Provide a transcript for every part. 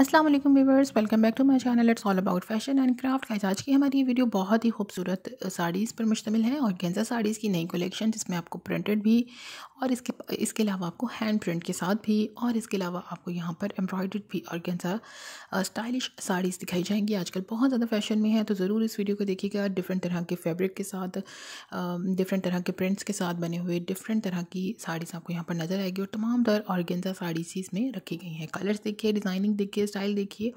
Aslam viewers welcome back to my channel it's all about fashion and craft का आज की हमारी ये वीडियो बहुत ही खूबसूरत साड़ीज़ पर मुश्तमिल है और गेंजा साड़ीज़ की नई कलेक्शन जिसमें आपको प्रिंटेड भी और इसके इसके अलावा आपको हैंड प्रिंट के साथ भी और इसके अलावा आपको यहाँ पर एम्ब्रॉयड भी और गेंजा स्टाइलिश साड़ीज़ दिखाई जाएंगी आजकल बहुत ज़्यादा फैशन में है तो ज़रूर इस वीडियो को देखिएगा डिफरेंट तरह के फैब्रिक के साथ डिफरेंट तरह के प्रिंट्स के साथ बने हुए डिफरेंट तरह की साड़ीज़ आपको यहाँ पर नज़र आएगी और तमाम दर और गेंजा साड़ीज़ इसमें रखी गई हैं कलर्स देखिए डिज़ाइनिंग देखिए स्टाइल देखिए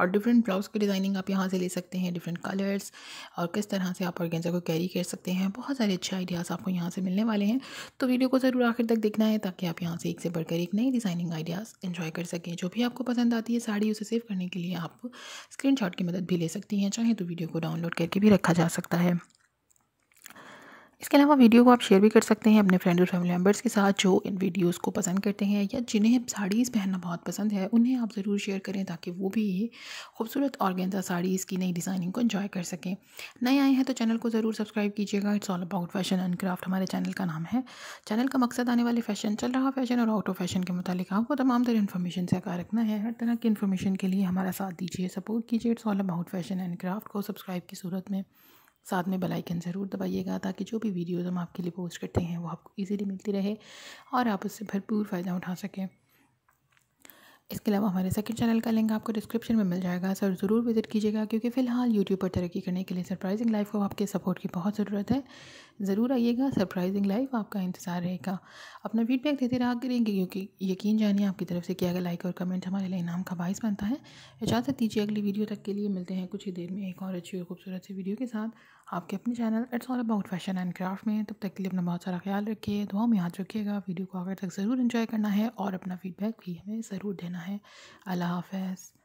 और डिफरेंट ब्लाउज़ की डिज़ाइनिंग आप यहाँ से ले सकते हैं डिफरेंट कलर्स और किस तरह से आप ऑर्गेंजा को कैरी कर सकते हैं बहुत सारे अच्छे आइडियाज़ आपको यहाँ से मिलने वाले हैं तो वीडियो को ज़रूर आखिर तक देखना है ताकि आप यहाँ से एक से बढ़कर एक नई डिज़ाइनिंग आइडियाज़ इन्जॉय कर सकें जो भी आपको पसंद आती है साड़ी उसे सेव करने के लिए आप स्क्रीन की मदद भी ले सकती हैं चाहे तो वीडियो को डाउनलोड करके भी रखा जा सकता है इसके अलावा वीडियो को आप शेयर भी कर सकते हैं अपने फ्रेंड और फैमिली मेम्बर्स के साथ जो इन वीडियोस को पसंद करते हैं या जिन्हें साड़ीज़ पहनना बहुत पसंद है उन्हें आप ज़रूर शेयर करें ताकि वो भी ये खूबसूरत गेंदा साड़ीज़ की नई डिज़ाइनिंग को इन्जॉय कर सकें नए आए हैं तो चैनल को ज़रूर सब्सक्राइब कीजिएगा it's all about fashion and craft हमारे चैनल का नाम है चैनल का मकसद आने वाले फ़ैशन चल रहा फैशन और आउट ऑफ फैशन के मुतालिक आपको तमाम तरह इन्फॉर्मेशन से आगा रखना है हर तरह की इन्फॉर्मेशन के लिए हमारा साथ दीजिए सपोर्ट कीजिए it's all about fashion and craft को सब्सक्राइब की सूरत में साथ में बेलाइकन ज़रूर दबाइएगा ताकि जो भी वीडियोज़ हम आपके लिए पोस्ट करते हैं वो आपको ईज़िली मिलती रहे और आप उससे भरपूर फ़ायदा उठा सकें इसके अलावा हमारे सेकंड चैनल का लिंक आपको डिस्क्रिप्शन में मिल जाएगा सर ज़रूर विज़िट कीजिएगा क्योंकि फ़िलहाल यूट्यूब पर तरक्की करने के लिए सरप्राइजिंग लाइफ को आपके सपोर्ट की बहुत ज़रूरत है ज़रूर आइएगा सरप्राइजिंग लाइफ आपका इंतज़ार रहेगा अपना फीडबैक देते रहा करेंगे क्योंकि यकीन जानिए आपकी तरफ से किया गया लाइक और कमेंट हमारे लिए इनाम का बायस बनता है इजाज़त दीजिए अगली वीडियो तक के लिए मिलते हैं कुछ ही देर में एक और अच्छी और खूबसूरत सी वीडियो के साथ आपके अपने channel it's all about fashion and craft में तब तक के लिए अपना बहुत सारा ख्याल रखिए दुआ में याद रखिएगा वीडियो को आखिर तक ज़रूर इन्जॉय करना है और अपना फीडबैक भी हमें ज़रूर देना करना है अल्लाह हाफ़